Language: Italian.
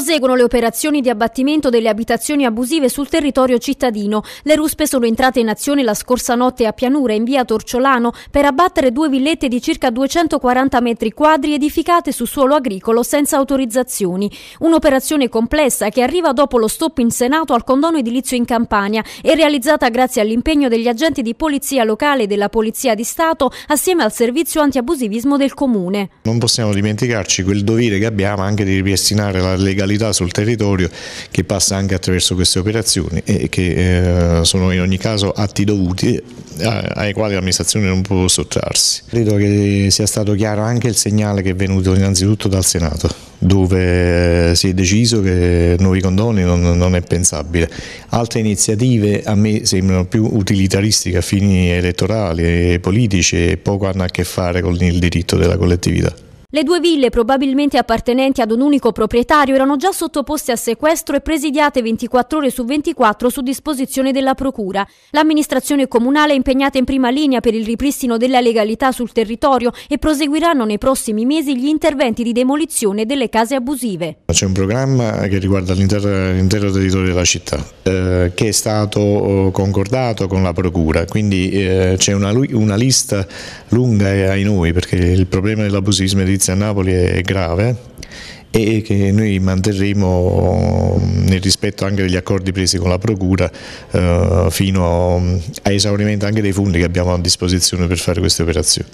Proseguono le operazioni di abbattimento delle abitazioni abusive sul territorio cittadino. Le ruspe sono entrate in azione la scorsa notte a Pianura, in via Torciolano, per abbattere due villette di circa 240 metri quadri edificate su suolo agricolo senza autorizzazioni. Un'operazione complessa che arriva dopo lo stop in Senato al condono edilizio in Campania e realizzata grazie all'impegno degli agenti di polizia locale e della Polizia di Stato assieme al servizio antiabusivismo del Comune. Non possiamo dimenticarci quel dovere che abbiamo anche di ripristinare la legalità fiscalità sul territorio che passa anche attraverso queste operazioni e che eh, sono in ogni caso atti dovuti eh, ai quali l'amministrazione non può sottrarsi. Credo che sia stato chiaro anche il segnale che è venuto innanzitutto dal Senato dove eh, si è deciso che nuovi condoni non, non, è pensabile. Altre iniziative a me sembrano più utilitaristiche a fini elettorali e politici e poco hanno a che fare con il diritto della collettività. Le due ville, probabilmente appartenenti ad un unico proprietario, erano già sottoposte a sequestro e presidiate 24 ore su 24 su disposizione della Procura. L'amministrazione comunale è impegnata in prima linea per il ripristino della legalità sul territorio e proseguiranno nei prossimi mesi gli interventi di demolizione delle case abusive. C'è un programma che riguarda l'intero territorio della città, eh, che è stato oh, concordato con la Procura, quindi eh, c'è una, una, lista lunga eh, ai noi, perché il problema dell'abusismo è di giustizia a Napoli è grave e che noi manterremo mm, nel rispetto anche degli accordi presi con la Procura eh, fino mm, a esaurimento anche dei fondi che abbiamo a disposizione per fare queste operazioni.